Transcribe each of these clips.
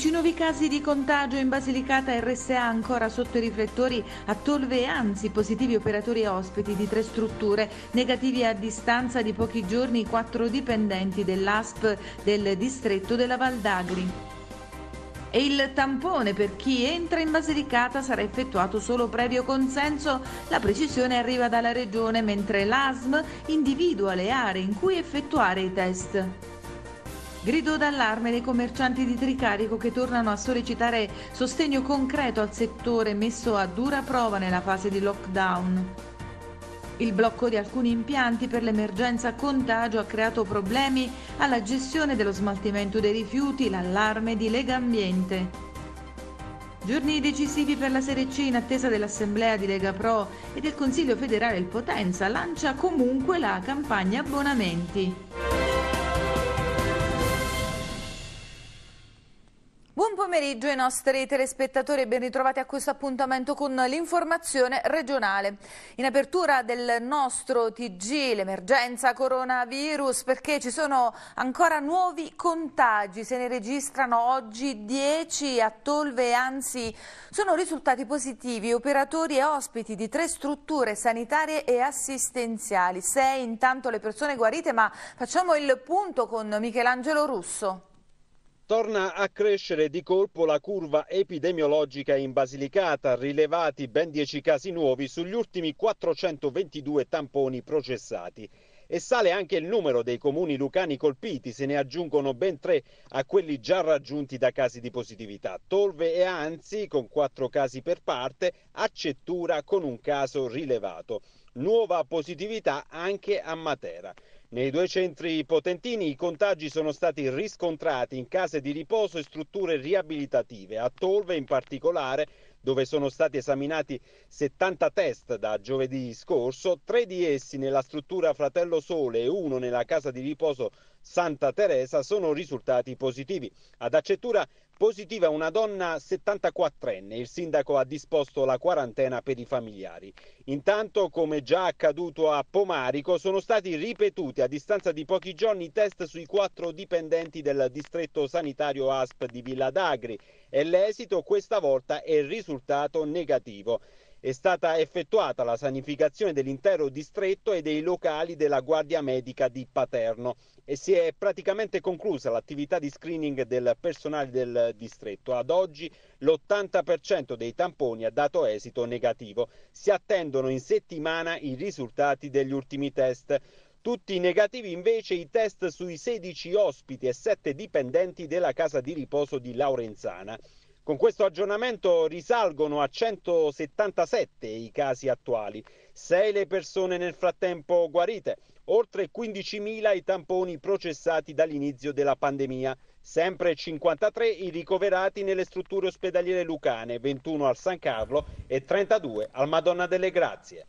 10 nuovi casi di contagio in Basilicata, RSA ancora sotto i riflettori a Tolve e Anzi, positivi operatori e ospiti di tre strutture, negativi a distanza di pochi giorni quattro dipendenti dell'ASP del distretto della Val d'Agri e il tampone per chi entra in Basilicata sarà effettuato solo previo consenso. La precisione arriva dalla regione, mentre l'ASM individua le aree in cui effettuare i test. Grido d'allarme dei commercianti di Tricarico che tornano a sollecitare sostegno concreto al settore messo a dura prova nella fase di lockdown. Il blocco di alcuni impianti per l'emergenza contagio ha creato problemi alla gestione dello smaltimento dei rifiuti, l'allarme di Lega Ambiente. Giorni decisivi per la Serie C in attesa dell'Assemblea di Lega Pro e del Consiglio federale il Potenza lancia comunque la campagna abbonamenti. pomeriggio ai nostri telespettatori e ben ritrovati a questo appuntamento con l'informazione regionale. In apertura del nostro TG l'emergenza coronavirus perché ci sono ancora nuovi contagi, se ne registrano oggi 10 a Tolve, anzi sono risultati positivi operatori e ospiti di tre strutture sanitarie e assistenziali. Sei intanto le persone guarite ma facciamo il punto con Michelangelo Russo. Torna a crescere di colpo la curva epidemiologica in Basilicata, rilevati ben 10 casi nuovi sugli ultimi 422 tamponi processati. E sale anche il numero dei comuni lucani colpiti, se ne aggiungono ben tre a quelli già raggiunti da casi di positività. Tolve e Anzi con 4 casi per parte, Accettura con un caso rilevato. Nuova positività anche a Matera. Nei due centri potentini i contagi sono stati riscontrati in case di riposo e strutture riabilitative, a Tolve in particolare, dove sono stati esaminati 70 test da giovedì scorso, tre di essi nella struttura Fratello Sole e uno nella casa di riposo Santa Teresa sono risultati positivi. Ad Accettura Positiva una donna 74enne, il sindaco ha disposto la quarantena per i familiari. Intanto, come già accaduto a Pomarico, sono stati ripetuti a distanza di pochi giorni i test sui quattro dipendenti del distretto sanitario ASP di Villa d'Agri e l'esito questa volta è risultato negativo. È stata effettuata la sanificazione dell'intero distretto e dei locali della Guardia Medica di Paterno e si è praticamente conclusa l'attività di screening del personale del distretto. Ad oggi l'80% dei tamponi ha dato esito negativo. Si attendono in settimana i risultati degli ultimi test. Tutti negativi invece i test sui 16 ospiti e 7 dipendenti della casa di riposo di Laurenzana. Con questo aggiornamento risalgono a 177 i casi attuali, 6 le persone nel frattempo guarite, oltre 15.000 i tamponi processati dall'inizio della pandemia, sempre 53 i ricoverati nelle strutture ospedaliere lucane, 21 al San Carlo e 32 al Madonna delle Grazie.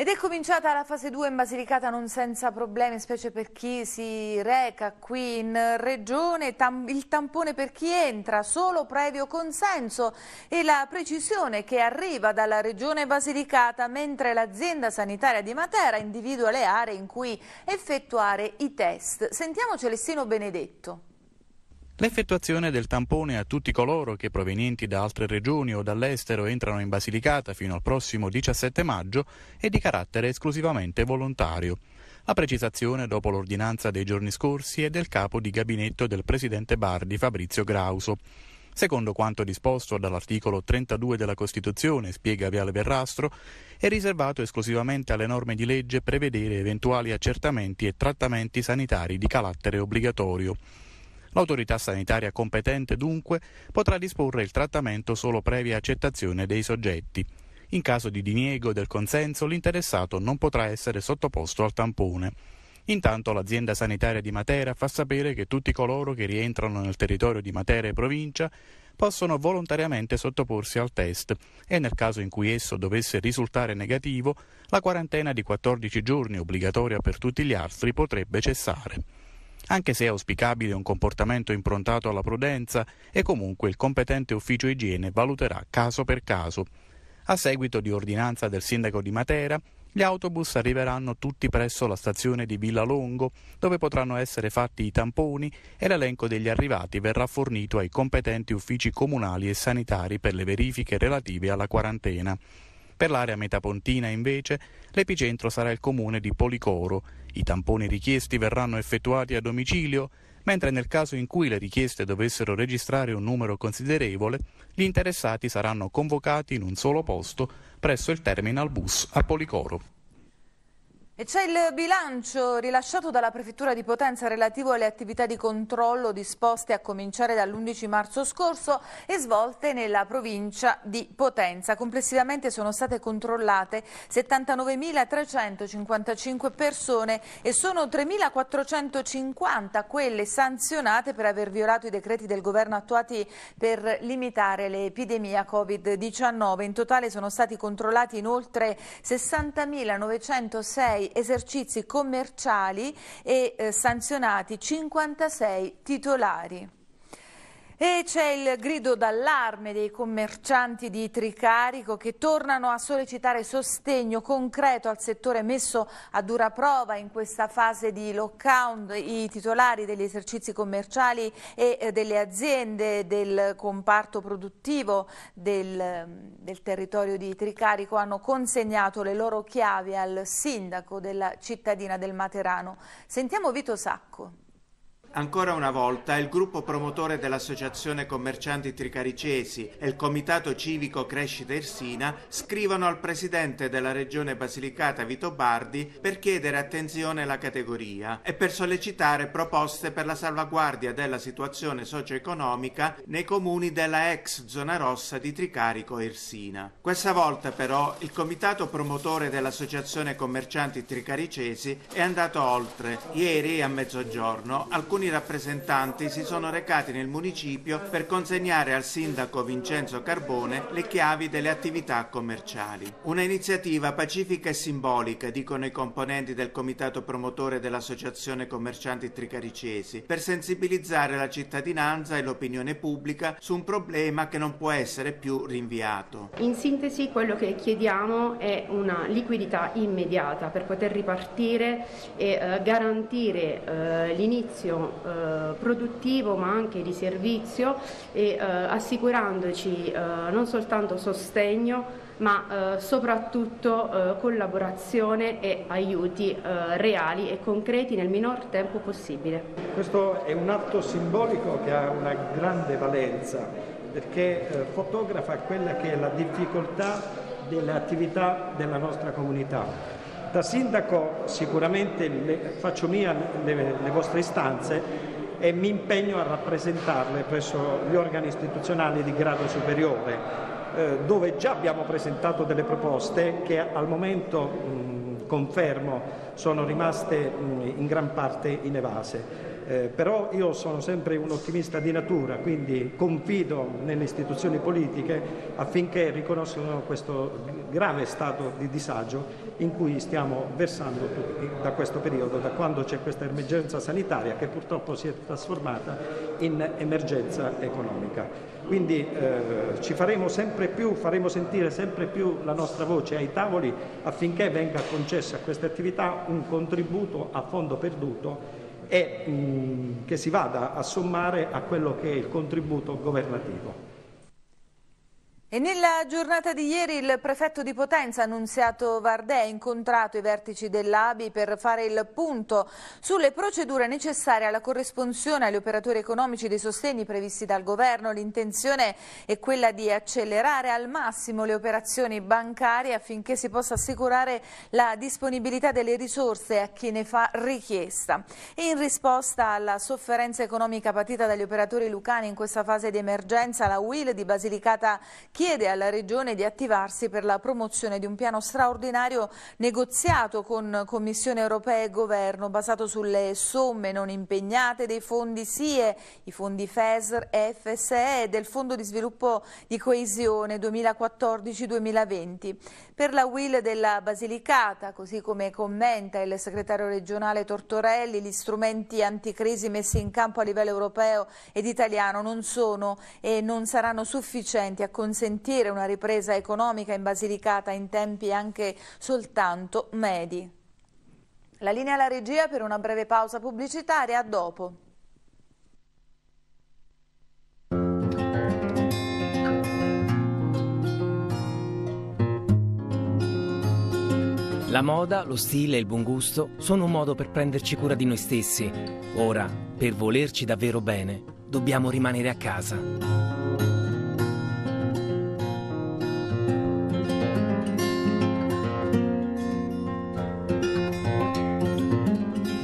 Ed è cominciata la fase 2 in Basilicata non senza problemi, specie per chi si reca qui in regione, tam il tampone per chi entra, solo previo consenso e la precisione che arriva dalla regione Basilicata, mentre l'azienda sanitaria di Matera individua le aree in cui effettuare i test. Sentiamo Celestino Benedetto. L'effettuazione del tampone a tutti coloro che provenienti da altre regioni o dall'estero entrano in Basilicata fino al prossimo 17 maggio è di carattere esclusivamente volontario. La precisazione dopo l'ordinanza dei giorni scorsi è del capo di gabinetto del presidente Bardi Fabrizio Grauso. Secondo quanto disposto dall'articolo 32 della Costituzione, spiega Viale Verrastro, è riservato esclusivamente alle norme di legge prevedere eventuali accertamenti e trattamenti sanitari di carattere obbligatorio. L'autorità sanitaria competente dunque potrà disporre il trattamento solo previa accettazione dei soggetti. In caso di diniego del consenso l'interessato non potrà essere sottoposto al tampone. Intanto l'azienda sanitaria di Matera fa sapere che tutti coloro che rientrano nel territorio di Matera e provincia possono volontariamente sottoporsi al test e nel caso in cui esso dovesse risultare negativo, la quarantena di 14 giorni obbligatoria per tutti gli altri potrebbe cessare. Anche se è auspicabile un comportamento improntato alla prudenza, e comunque il competente ufficio igiene valuterà caso per caso. A seguito di ordinanza del sindaco di Matera, gli autobus arriveranno tutti presso la stazione di Villa Longo, dove potranno essere fatti i tamponi e l'elenco degli arrivati verrà fornito ai competenti uffici comunali e sanitari per le verifiche relative alla quarantena. Per l'area metapontina, invece, l'epicentro sarà il comune di Policoro. I tamponi richiesti verranno effettuati a domicilio, mentre nel caso in cui le richieste dovessero registrare un numero considerevole, gli interessati saranno convocati in un solo posto presso il terminal bus a Policoro. E c'è il bilancio rilasciato dalla Prefettura di Potenza relativo alle attività di controllo disposte a cominciare dall'11 marzo scorso e svolte nella provincia di Potenza. Complessivamente sono state controllate 79.355 persone e sono 3.450 quelle sanzionate per aver violato i decreti del governo attuati per limitare l'epidemia Covid-19. In totale sono stati controllati inoltre 60.906 esercizi commerciali e eh, sanzionati 56 titolari. E c'è il grido d'allarme dei commercianti di Tricarico che tornano a sollecitare sostegno concreto al settore messo a dura prova in questa fase di lockdown. I titolari degli esercizi commerciali e eh, delle aziende del comparto produttivo del, mm, del territorio di Tricarico hanno consegnato le loro chiavi al sindaco della cittadina del Materano. Sentiamo Vito Sacco. Ancora una volta il gruppo promotore dell'Associazione Commercianti Tricaricesi e il Comitato Civico Crescita Irsina scrivono al presidente della Regione Basilicata Vito Bardi per chiedere attenzione alla categoria e per sollecitare proposte per la salvaguardia della situazione socio-economica nei comuni della ex zona rossa di Tricarico e Irsina. Questa volta però il comitato promotore dell'Associazione Commercianti Tricaricesi è andato oltre. Ieri a mezzogiorno alcuni alcuni rappresentanti si sono recati nel municipio per consegnare al sindaco Vincenzo Carbone le chiavi delle attività commerciali. Una iniziativa pacifica e simbolica, dicono i componenti del comitato promotore dell'Associazione Commercianti Tricaricesi, per sensibilizzare la cittadinanza e l'opinione pubblica su un problema che non può essere più rinviato. In sintesi quello che chiediamo è una liquidità immediata per poter ripartire e eh, garantire eh, l'inizio eh, produttivo ma anche di servizio e eh, assicurandoci eh, non soltanto sostegno ma eh, soprattutto eh, collaborazione e aiuti reali e concreti nel minor tempo possibile. Questo è un atto simbolico che ha una grande valenza perché fotografa quella che è la difficoltà delle attività della nostra comunità. Da sindaco sicuramente le, faccio mia le, le vostre istanze e mi impegno a rappresentarle presso gli organi istituzionali di grado superiore, eh, dove già abbiamo presentato delle proposte che al momento, mh, confermo, sono rimaste mh, in gran parte inevase. Eh, però io sono sempre un ottimista di natura, quindi confido nelle istituzioni politiche affinché riconoscano questo grave stato di disagio in cui stiamo versando tutti da questo periodo, da quando c'è questa emergenza sanitaria che purtroppo si è trasformata in emergenza economica. Quindi eh, ci faremo sempre più, faremo sentire sempre più la nostra voce ai tavoli affinché venga concesso a queste attività un contributo a fondo perduto e mh, mm, che si vada a sommare a quello che è il contributo governativo. E nella giornata di ieri il prefetto di Potenza, Annunziato Vardè, ha incontrato i vertici dell'ABI per fare il punto sulle procedure necessarie alla corresponsione agli operatori economici dei sostegni previsti dal governo. L'intenzione è quella di accelerare al massimo le operazioni bancarie affinché si possa assicurare la disponibilità delle risorse a chi ne fa richiesta. in risposta alla sofferenza economica patita dagli operatori lucani in questa fase di emergenza, la UIL di Basilicata chiede alla Regione di attivarsi per la promozione di un piano straordinario negoziato con Commissione Europea e Governo basato sulle somme non impegnate dei fondi SIE, i fondi FESR e FSE e del Fondo di Sviluppo di Coesione 2014-2020. Per la WIL della Basilicata, così come commenta il segretario regionale Tortorelli, gli strumenti anticrisi messi in campo a livello europeo ed italiano non sono e non saranno sufficienti a consentire sentire una ripresa economica in Basilicata in tempi anche soltanto medi. La linea alla regia per una breve pausa pubblicitaria, a dopo. La moda, lo stile e il buon gusto sono un modo per prenderci cura di noi stessi. Ora, per volerci davvero bene, dobbiamo rimanere a casa.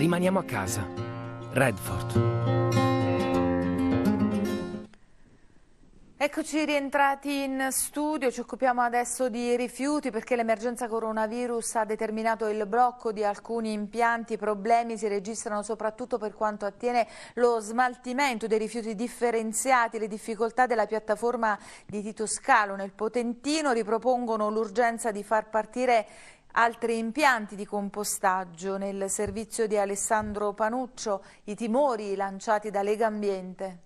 Rimaniamo a casa. Redford. Eccoci rientrati in studio, ci occupiamo adesso di rifiuti perché l'emergenza coronavirus ha determinato il blocco di alcuni impianti, problemi si registrano soprattutto per quanto attiene lo smaltimento dei rifiuti differenziati, le difficoltà della piattaforma di Tito Scalo nel Potentino ripropongono l'urgenza di far partire Altri impianti di compostaggio nel servizio di Alessandro Panuccio, i timori lanciati da Lega Ambiente.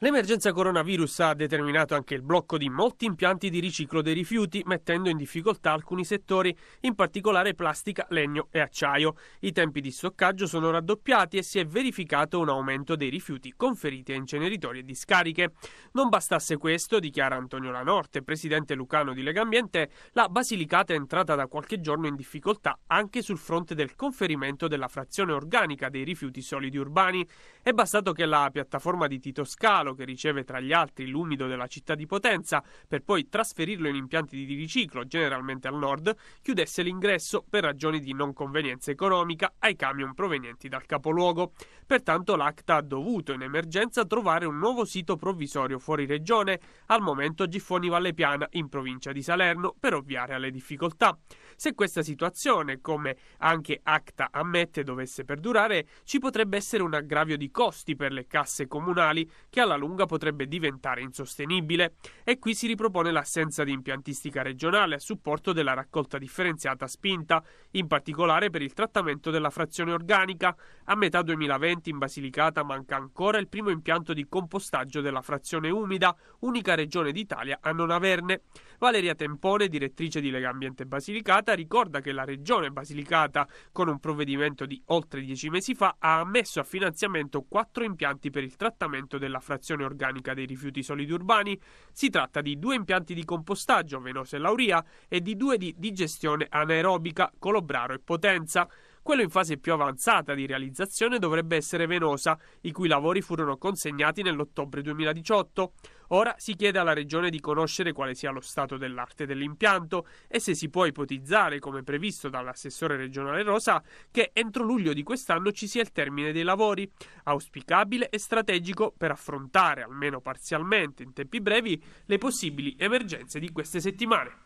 L'emergenza coronavirus ha determinato anche il blocco di molti impianti di riciclo dei rifiuti, mettendo in difficoltà alcuni settori, in particolare plastica, legno e acciaio. I tempi di stoccaggio sono raddoppiati e si è verificato un aumento dei rifiuti conferiti a inceneritori e discariche. Non bastasse questo, dichiara Antonio Lanorte, presidente lucano di Legambiente, la Basilicata è entrata da qualche giorno in difficoltà anche sul fronte del conferimento della frazione organica dei rifiuti solidi urbani. È bastato che la piattaforma di Tito Scala Palo che riceve tra gli altri l'umido della città di Potenza per poi trasferirlo in impianti di riciclo, generalmente al nord, chiudesse l'ingresso per ragioni di non convenienza economica ai camion provenienti dal capoluogo. Pertanto l'ACTA ha dovuto in emergenza trovare un nuovo sito provvisorio fuori regione, al momento Giffoni Valle Piana, in provincia di Salerno, per ovviare alle difficoltà. Se questa situazione, come anche ACTA ammette, dovesse perdurare, ci potrebbe essere un aggravio di costi per le casse comunali che alla lunga potrebbe diventare insostenibile e qui si ripropone l'assenza di impiantistica regionale a supporto della raccolta differenziata spinta, in particolare per il trattamento della frazione organica. A metà 2020 in Basilicata manca ancora il primo impianto di compostaggio della frazione umida, unica regione d'Italia a non averne. Valeria Tempone, direttrice di Lega Ambiente Basilicata, ricorda che la regione Basilicata, con un provvedimento di oltre dieci mesi fa, ha ammesso a finanziamento quattro impianti per il trattamento della frazione separazione organica dei rifiuti solidi urbani, si tratta di due impianti di compostaggio Venosa e Lauria e di due di digestione anaerobica Colobraro e Potenza. Quello in fase più avanzata di realizzazione dovrebbe essere Venosa, i cui lavori furono consegnati nell'ottobre 2018. Ora si chiede alla Regione di conoscere quale sia lo stato dell'arte dell'impianto e se si può ipotizzare, come previsto dall'assessore regionale Rosa, che entro luglio di quest'anno ci sia il termine dei lavori, auspicabile e strategico per affrontare, almeno parzialmente, in tempi brevi, le possibili emergenze di queste settimane.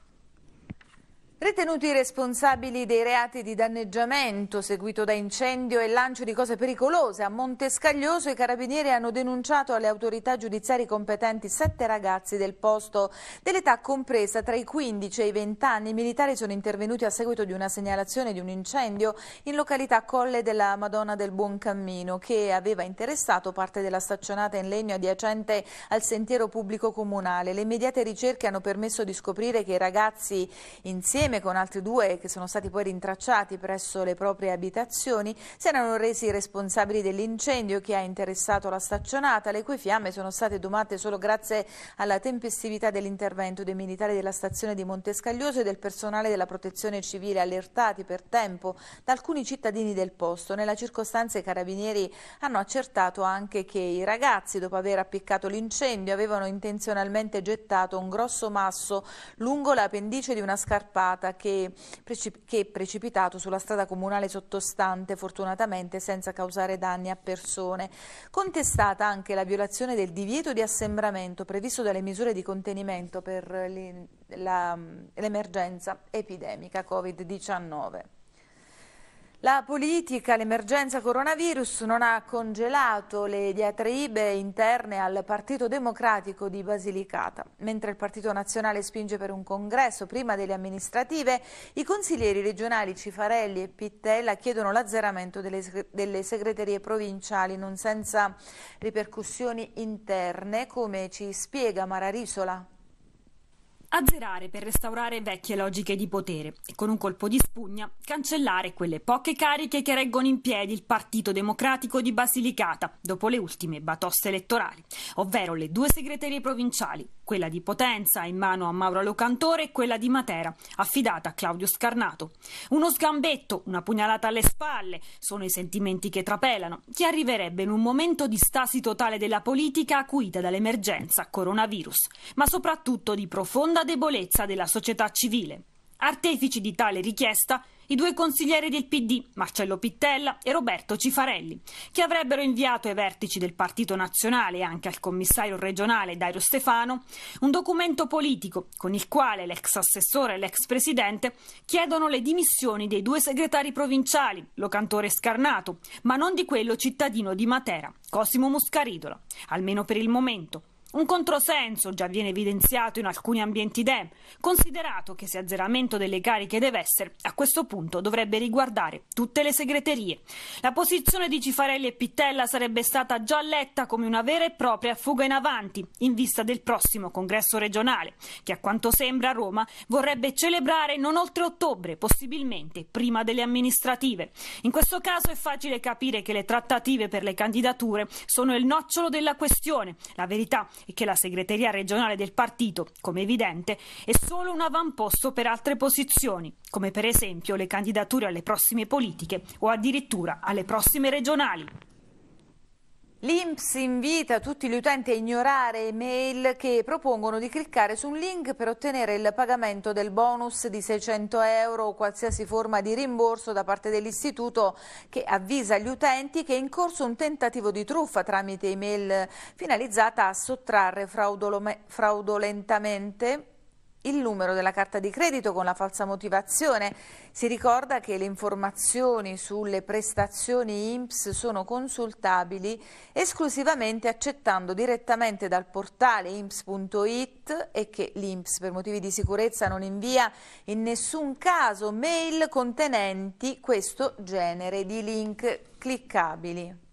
Ritenuti responsabili dei reati di danneggiamento seguito da incendio e lancio di cose pericolose, a Montescaglioso i carabinieri hanno denunciato alle autorità giudiziarie competenti sette ragazzi del posto dell'età compresa tra i 15 e i 20 anni. I militari sono intervenuti a seguito di una segnalazione di un incendio in località Colle della Madonna del Buon Cammino che aveva interessato parte della staccionata in legno adiacente al sentiero pubblico comunale. Le immediate ricerche hanno permesso di scoprire che i ragazzi insieme insieme con altri due che sono stati poi rintracciati presso le proprie abitazioni, si erano resi responsabili dell'incendio che ha interessato la staccionata, le cui fiamme sono state domate solo grazie alla tempestività dell'intervento dei militari della stazione di Montescaglioso e del personale della protezione civile allertati per tempo da alcuni cittadini del posto. Nella circostanza i carabinieri hanno accertato anche che i ragazzi, dopo aver appiccato l'incendio, avevano intenzionalmente gettato un grosso masso lungo la pendice di una scarpata carreggiata che, che è precipitato sulla strada comunale sottostante fortunatamente senza causare danni a persone. Contestata anche la violazione del divieto di assembramento previsto dalle misure di contenimento per l'emergenza epidemica Covid-19. La politica, l'emergenza coronavirus non ha congelato le diatribe interne al Partito Democratico di Basilicata. Mentre il Partito Nazionale spinge per un congresso prima delle amministrative, i consiglieri regionali Cifarelli e Pittella chiedono l'azzeramento delle, delle segreterie provinciali, non senza ripercussioni interne, come ci spiega Mara Risola azzerare per restaurare vecchie logiche di potere e con un colpo di spugna cancellare quelle poche cariche che reggono in piedi il Partito Democratico di Basilicata dopo le ultime batoste elettorali, ovvero le due segreterie provinciali, quella di Potenza in mano a Mauro Locantore e quella di Matera affidata a Claudio Scarnato. Uno sgambetto, una pugnalata alle spalle sono i sentimenti che trapelano, che arriverebbe in un momento di stasi totale della politica acuita dall'emergenza coronavirus, ma soprattutto di profonda debolezza della società civile. Artefici di tale richiesta i due consiglieri del PD, Marcello Pittella e Roberto Cifarelli, che avrebbero inviato ai vertici del Partito Nazionale e anche al commissario regionale Dario Stefano un documento politico con il quale l'ex assessore e l'ex presidente chiedono le dimissioni dei due segretari provinciali, lo cantore Scarnato, ma non di quello cittadino di Matera, Cosimo Muscaridola, almeno per il momento. Un controsenso già viene evidenziato in alcuni ambienti DEM, considerato che se azzeramento delle cariche deve essere, a questo punto dovrebbe riguardare tutte le segreterie. La posizione di Cifarelli e Pittella sarebbe stata già letta come una vera e propria fuga in avanti, in vista del prossimo congresso regionale, che a quanto sembra Roma vorrebbe celebrare non oltre ottobre, possibilmente prima delle amministrative. In questo caso è facile capire che le trattative per le candidature sono il nocciolo della questione. La verità e che la segreteria regionale del partito, come evidente, è solo un avamposto per altre posizioni, come per esempio le candidature alle prossime politiche o addirittura alle prossime regionali. L'Inps invita tutti gli utenti a ignorare email che propongono di cliccare su un link per ottenere il pagamento del bonus di 600 euro o qualsiasi forma di rimborso da parte dell'istituto che avvisa gli utenti che è in corso un tentativo di truffa tramite email finalizzata a sottrarre fraudolentamente il numero della carta di credito con la falsa motivazione. Si ricorda che le informazioni sulle prestazioni INPS sono consultabili esclusivamente accettando direttamente dal portale imps.it e che l'INPS per motivi di sicurezza non invia in nessun caso mail contenenti questo genere di link cliccabili.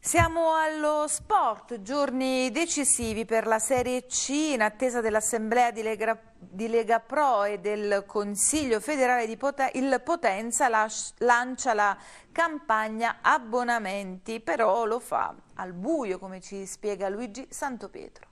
Siamo allo sport, giorni decisivi per la Serie C in attesa dell'Assemblea di, di, Lega Pro e del Consiglio federale di Pot il Potenza lancia la campagna abbonamenti, però lo fa al buio come ci spiega Luigi Santopietro.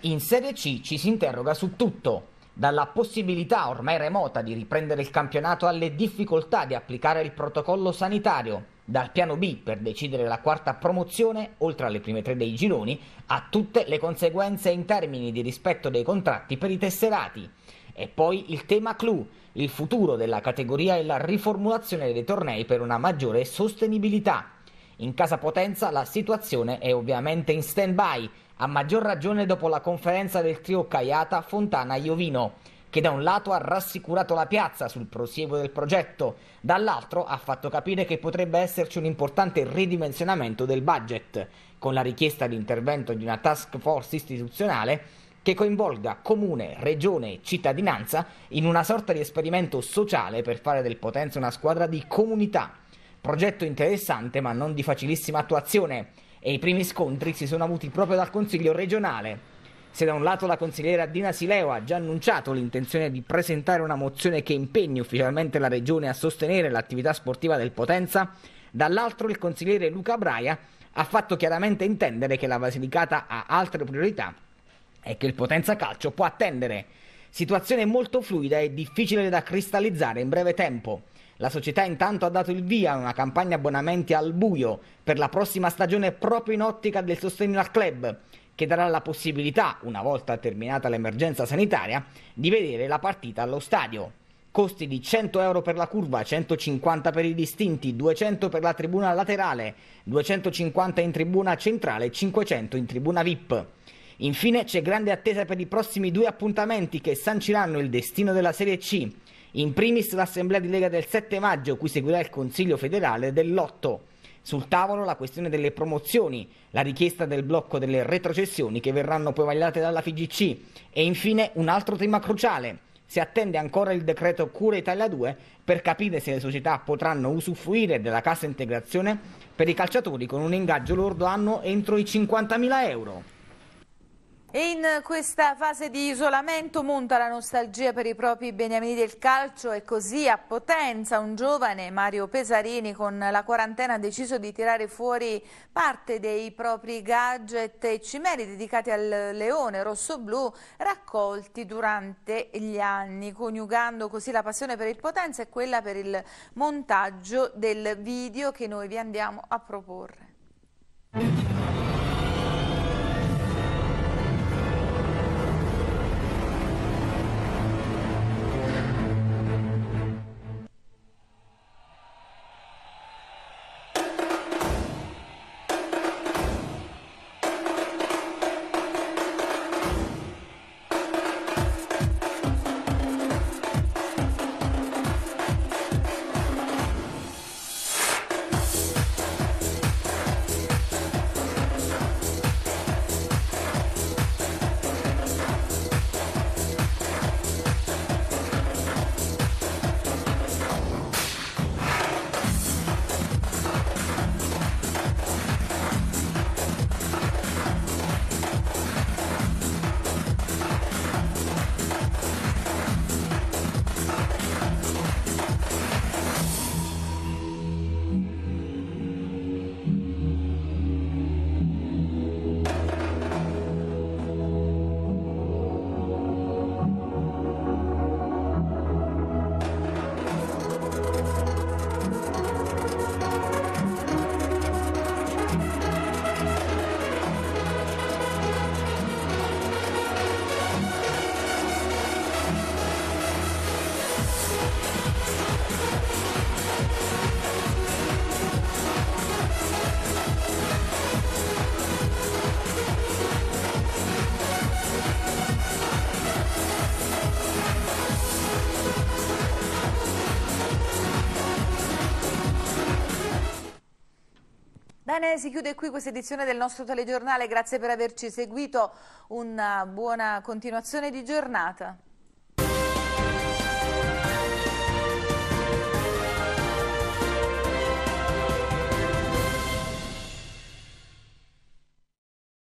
In Serie C ci si interroga su tutto dalla possibilità ormai remota di riprendere il campionato alle difficoltà di applicare il protocollo sanitario, dal piano B per decidere la quarta promozione, oltre alle prime tre dei gironi, a tutte le conseguenze in termini di rispetto dei contratti per i tesserati. E poi il tema clou, il futuro della categoria e la riformulazione dei tornei per una maggiore sostenibilità. In casa Potenza la situazione è ovviamente in stand-by, a maggior ragione dopo la conferenza del trio Caiata Fontana-Iovino, che da un lato ha rassicurato la piazza sul prosieguo del progetto, dall'altro ha fatto capire che potrebbe esserci un importante ridimensionamento del budget, con la richiesta di intervento di una task force istituzionale che coinvolga comune, regione e cittadinanza in una sorta di esperimento sociale per fare del Potenza una squadra di comunità Progetto interessante ma non di facilissima attuazione e i primi scontri si sono avuti proprio dal Consiglio regionale. Se da un lato la consigliera Dina Sileo ha già annunciato l'intenzione di presentare una mozione che impegni ufficialmente la regione a sostenere l'attività sportiva del Potenza, dall'altro il consigliere Luca Braia ha fatto chiaramente intendere che la Basilicata ha altre priorità e che il Potenza Calcio può attendere. Situazione molto fluida e difficile da cristallizzare in breve tempo. La società intanto ha dato il via a una campagna abbonamenti al buio per la prossima stagione proprio in ottica del sostegno al club, che darà la possibilità, una volta terminata l'emergenza sanitaria, di vedere la partita allo stadio. Costi di 100 euro per la curva, 150 per i distinti, 200 per la tribuna laterale, 250 in tribuna centrale e 500 in tribuna VIP. Infine c'è grande attesa per i prossimi due appuntamenti che sanciranno il destino della Serie C. In primis l'assemblea di Lega del 7 maggio, cui seguirà il Consiglio federale dell'8. Sul tavolo la questione delle promozioni, la richiesta del blocco delle retrocessioni che verranno poi vagliate dalla FIGC e infine un altro tema cruciale. Si attende ancora il decreto Cura Italia 2 per capire se le società potranno usufruire della cassa integrazione per i calciatori con un ingaggio lordo anno entro i 50.000 euro. E in questa fase di isolamento monta la nostalgia per i propri beniamini del calcio e così a Potenza un giovane, Mario Pesarini, con la quarantena ha deciso di tirare fuori parte dei propri gadget e cimeri dedicati al leone rosso-blu raccolti durante gli anni, coniugando così la passione per il Potenza e quella per il montaggio del video che noi vi andiamo a proporre. bene, si chiude qui questa edizione del nostro telegiornale. Grazie per averci seguito. Una buona continuazione di giornata.